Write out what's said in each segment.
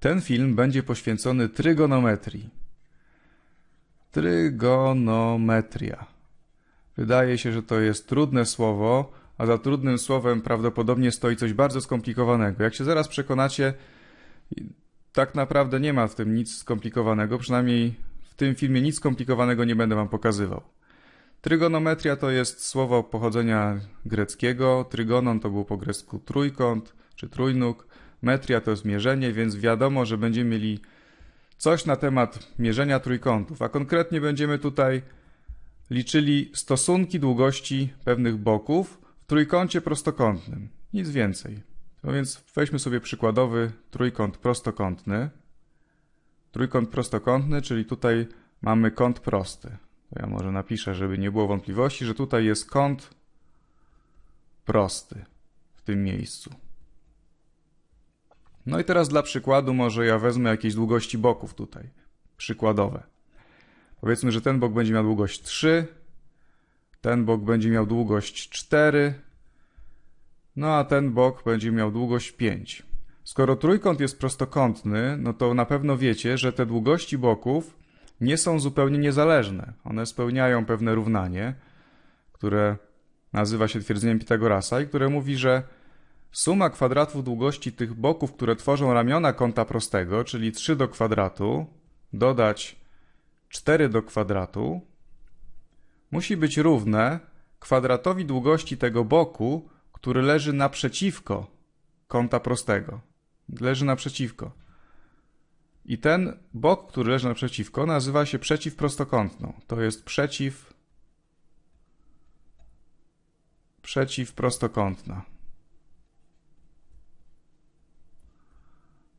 Ten film będzie poświęcony trygonometrii. Trygonometria. Wydaje się, że to jest trudne słowo, a za trudnym słowem prawdopodobnie stoi coś bardzo skomplikowanego. Jak się zaraz przekonacie, tak naprawdę nie ma w tym nic skomplikowanego, przynajmniej w tym filmie nic skomplikowanego nie będę wam pokazywał. Trygonometria to jest słowo pochodzenia greckiego. Trygonon to był po grecku trójkąt czy trójnóg. Metria to jest mierzenie, więc wiadomo, że będziemy mieli coś na temat mierzenia trójkątów, a konkretnie będziemy tutaj liczyli stosunki długości pewnych boków w trójkącie prostokątnym. Nic więcej. No więc weźmy sobie przykładowy trójkąt prostokątny. Trójkąt prostokątny, czyli tutaj mamy kąt prosty. To ja może napiszę, żeby nie było wątpliwości, że tutaj jest kąt prosty w tym miejscu. No i teraz dla przykładu może ja wezmę jakieś długości boków tutaj, przykładowe. Powiedzmy, że ten bok będzie miał długość 3, ten bok będzie miał długość 4, no a ten bok będzie miał długość 5. Skoro trójkąt jest prostokątny, no to na pewno wiecie, że te długości boków nie są zupełnie niezależne. One spełniają pewne równanie, które nazywa się twierdzeniem Pitagorasa i które mówi, że Suma kwadratów długości tych boków, które tworzą ramiona kąta prostego, czyli 3 do kwadratu, dodać 4 do kwadratu, musi być równe kwadratowi długości tego boku, który leży naprzeciwko kąta prostego. Leży naprzeciwko. I ten bok, który leży naprzeciwko, nazywa się przeciwprostokątną. To jest przeciw przeciwprostokątna.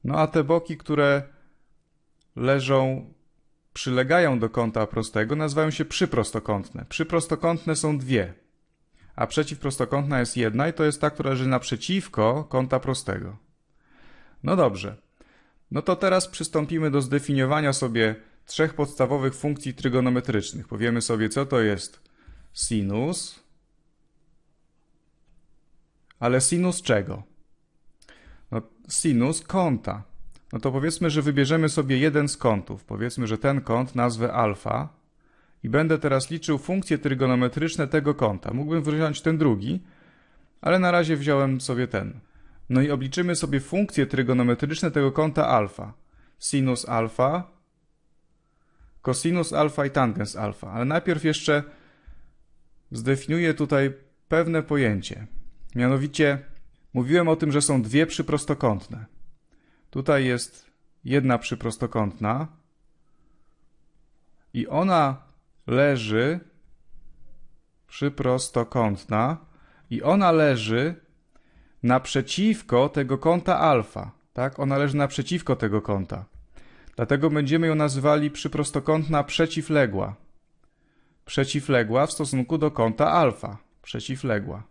No a te boki, które leżą, przylegają do kąta prostego, nazywają się przyprostokątne. Przyprostokątne są dwie, a przeciwprostokątna jest jedna i to jest ta, która leży naprzeciwko kąta prostego. No dobrze. No to teraz przystąpimy do zdefiniowania sobie trzech podstawowych funkcji trygonometrycznych. Powiemy sobie, co to jest sinus, ale sinus czego? No, sinus kąta no to powiedzmy, że wybierzemy sobie jeden z kątów. Powiedzmy, że ten kąt nazwę alfa i będę teraz liczył funkcje trygonometryczne tego kąta. Mógłbym wziąć ten drugi, ale na razie wziąłem sobie ten. No i obliczymy sobie funkcje trygonometryczne tego kąta alfa. Sinus alfa, cosinus alfa i tangens alfa. Ale najpierw jeszcze zdefiniuję tutaj pewne pojęcie. Mianowicie mówiłem o tym, że są dwie przyprostokątne. Tutaj jest jedna przyprostokątna i ona leży przyprostokątna i ona leży naprzeciwko tego kąta alfa, tak? Ona leży naprzeciwko tego kąta. Dlatego będziemy ją nazywali przyprostokątna przeciwległa. Przeciwległa w stosunku do kąta alfa. Przeciwległa.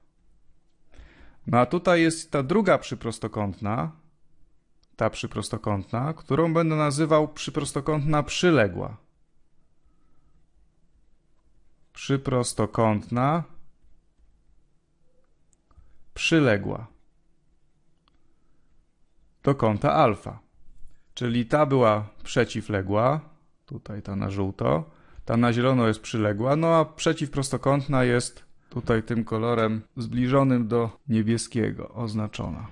No a tutaj jest ta druga przyprostokątna, ta przyprostokątna, którą będę nazywał przyprostokątna przyległa. Przyprostokątna przyległa do kąta alfa. Czyli ta była przeciwległa, tutaj ta na żółto, ta na zielono jest przyległa, no a przeciwprostokątna jest tutaj tym kolorem zbliżonym do niebieskiego oznaczona.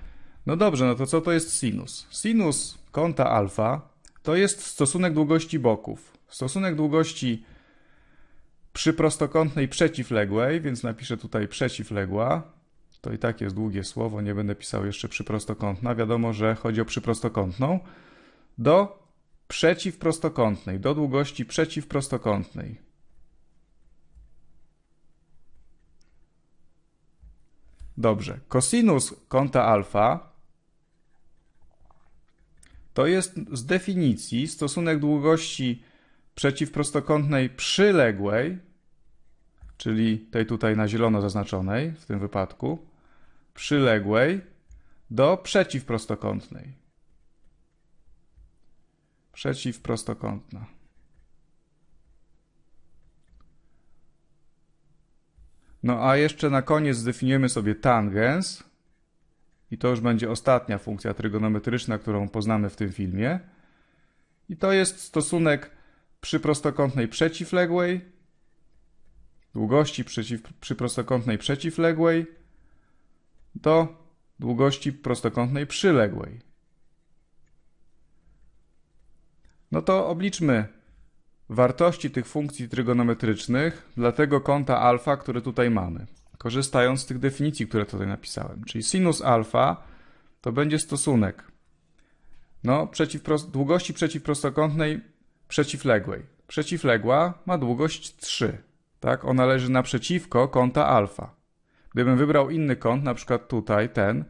No dobrze, no to co to jest sinus? Sinus kąta alfa to jest stosunek długości boków. Stosunek długości przy prostokątnej przeciwległej, więc napiszę tutaj przeciwległa. To i tak jest długie słowo, nie będę pisał jeszcze przyprostokątna. Wiadomo, że chodzi o przyprostokątną. Do przeciwprostokątnej, do długości przeciwprostokątnej. Dobrze. Kosinus kąta alfa to jest z definicji stosunek długości przeciwprostokątnej przyległej, czyli tej tutaj na zielono zaznaczonej w tym wypadku, przyległej do przeciwprostokątnej. Przeciwprostokątna. No a jeszcze na koniec zdefiniujemy sobie tangens, i to już będzie ostatnia funkcja trygonometryczna, którą poznamy w tym filmie. I to jest stosunek przy prostokątnej przeciwległej, długości przeciw, przy prostokątnej przeciwległej do długości prostokątnej przyległej. No to obliczmy wartości tych funkcji trygonometrycznych dla tego kąta alfa, który tutaj mamy korzystając z tych definicji, które tutaj napisałem. Czyli sinus alfa to będzie stosunek no, przeciwprost długości przeciwprostokątnej przeciwległej. Przeciwległa ma długość 3. Tak? Ona leży naprzeciwko kąta alfa. Gdybym wybrał inny kąt, na przykład tutaj, ten,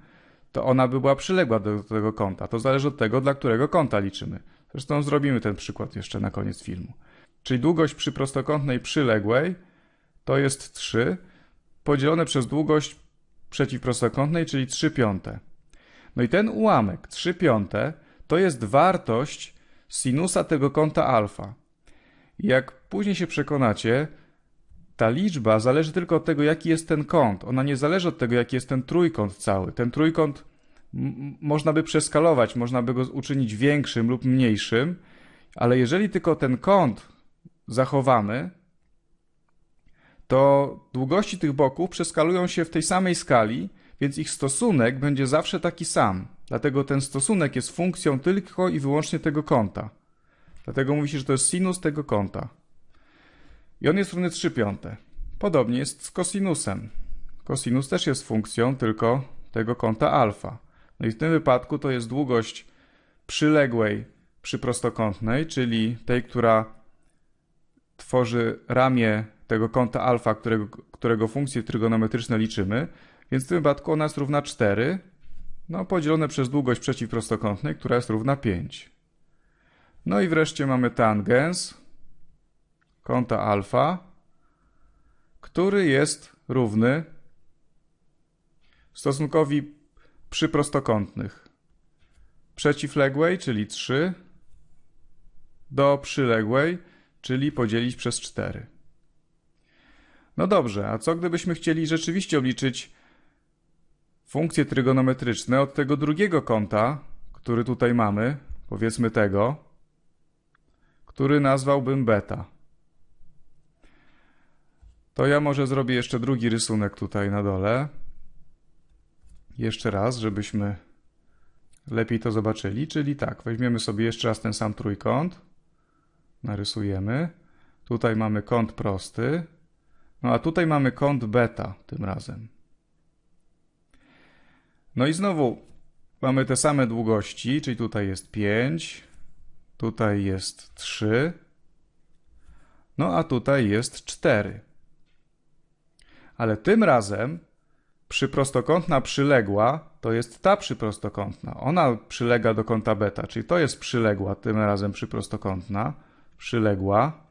to ona by była przyległa do tego kąta. To zależy od tego, dla którego kąta liczymy. Zresztą zrobimy ten przykład jeszcze na koniec filmu. Czyli długość przy prostokątnej przyległej to jest 3, podzielone przez długość przeciwprostokątnej, czyli 3 piąte. No i ten ułamek 3 piąte to jest wartość sinusa tego kąta alfa. Jak później się przekonacie, ta liczba zależy tylko od tego, jaki jest ten kąt. Ona nie zależy od tego, jaki jest ten trójkąt cały. Ten trójkąt można by przeskalować, można by go uczynić większym lub mniejszym, ale jeżeli tylko ten kąt zachowamy, to długości tych boków przeskalują się w tej samej skali, więc ich stosunek będzie zawsze taki sam. Dlatego ten stosunek jest funkcją tylko i wyłącznie tego kąta. Dlatego mówi się, że to jest sinus tego kąta. I on jest równy 3 piąte. Podobnie jest z kosinusem. Kosinus też jest funkcją tylko tego kąta alfa. No i w tym wypadku to jest długość przyległej przy prostokątnej, czyli tej, która tworzy ramię tego kąta alfa, którego, którego funkcje trygonometryczne liczymy, więc w tym wypadku ona jest równa 4, no podzielone przez długość przeciwprostokątnej, która jest równa 5. No i wreszcie mamy tangens kąta alfa, który jest równy stosunkowi przy prostokątnych przeciwległej, czyli 3, do przyległej, czyli podzielić przez 4. No dobrze, a co gdybyśmy chcieli rzeczywiście obliczyć funkcje trygonometryczne od tego drugiego kąta, który tutaj mamy, powiedzmy tego, który nazwałbym beta. To ja może zrobię jeszcze drugi rysunek tutaj na dole. Jeszcze raz, żebyśmy lepiej to zobaczyli. Czyli tak, weźmiemy sobie jeszcze raz ten sam trójkąt. Narysujemy. Tutaj mamy kąt prosty. No a tutaj mamy kąt beta tym razem. No i znowu mamy te same długości, czyli tutaj jest 5, tutaj jest 3, no a tutaj jest 4. Ale tym razem przyprostokątna przyległa to jest ta przyprostokątna. Ona przylega do kąta beta, czyli to jest przyległa, tym razem przyprostokątna, przyległa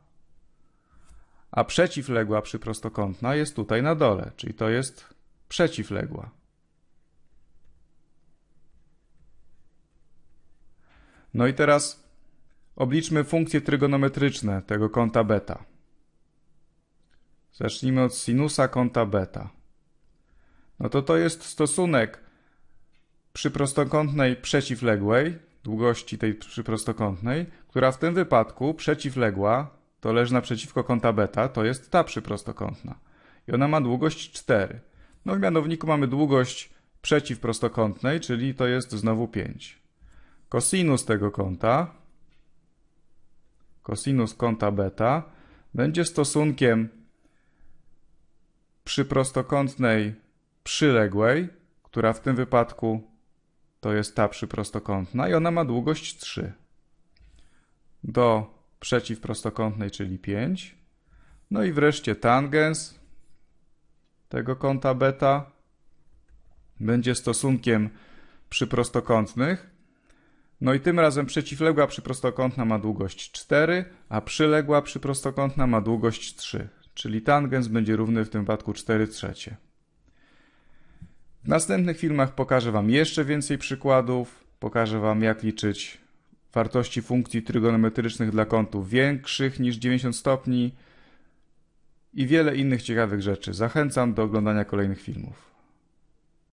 a przeciwległa przyprostokątna jest tutaj na dole, czyli to jest przeciwległa. No i teraz obliczmy funkcje trygonometryczne tego kąta beta. Zacznijmy od sinusa kąta beta. No to to jest stosunek przy prostokątnej przeciwległej, długości tej przyprostokątnej, która w tym wypadku przeciwległa to leży naprzeciwko kąta beta, to jest ta przyprostokątna. I ona ma długość 4. No w mianowniku mamy długość przeciwprostokątnej, czyli to jest znowu 5. Kosinus tego kąta, kosinus kąta beta, będzie stosunkiem przyprostokątnej przyległej, która w tym wypadku to jest ta przyprostokątna i ona ma długość 3. Do przeciw prostokątnej, czyli 5. No i wreszcie tangens tego kąta beta będzie stosunkiem przyprostokątnych. No i tym razem przeciwległa przyprostokątna ma długość 4, a przyległa przyprostokątna ma długość 3, czyli tangens będzie równy w tym wypadku 4 trzecie. W następnych filmach pokażę Wam jeszcze więcej przykładów, pokażę Wam jak liczyć wartości funkcji trygonometrycznych dla kątów większych niż 90 stopni i wiele innych ciekawych rzeczy. Zachęcam do oglądania kolejnych filmów.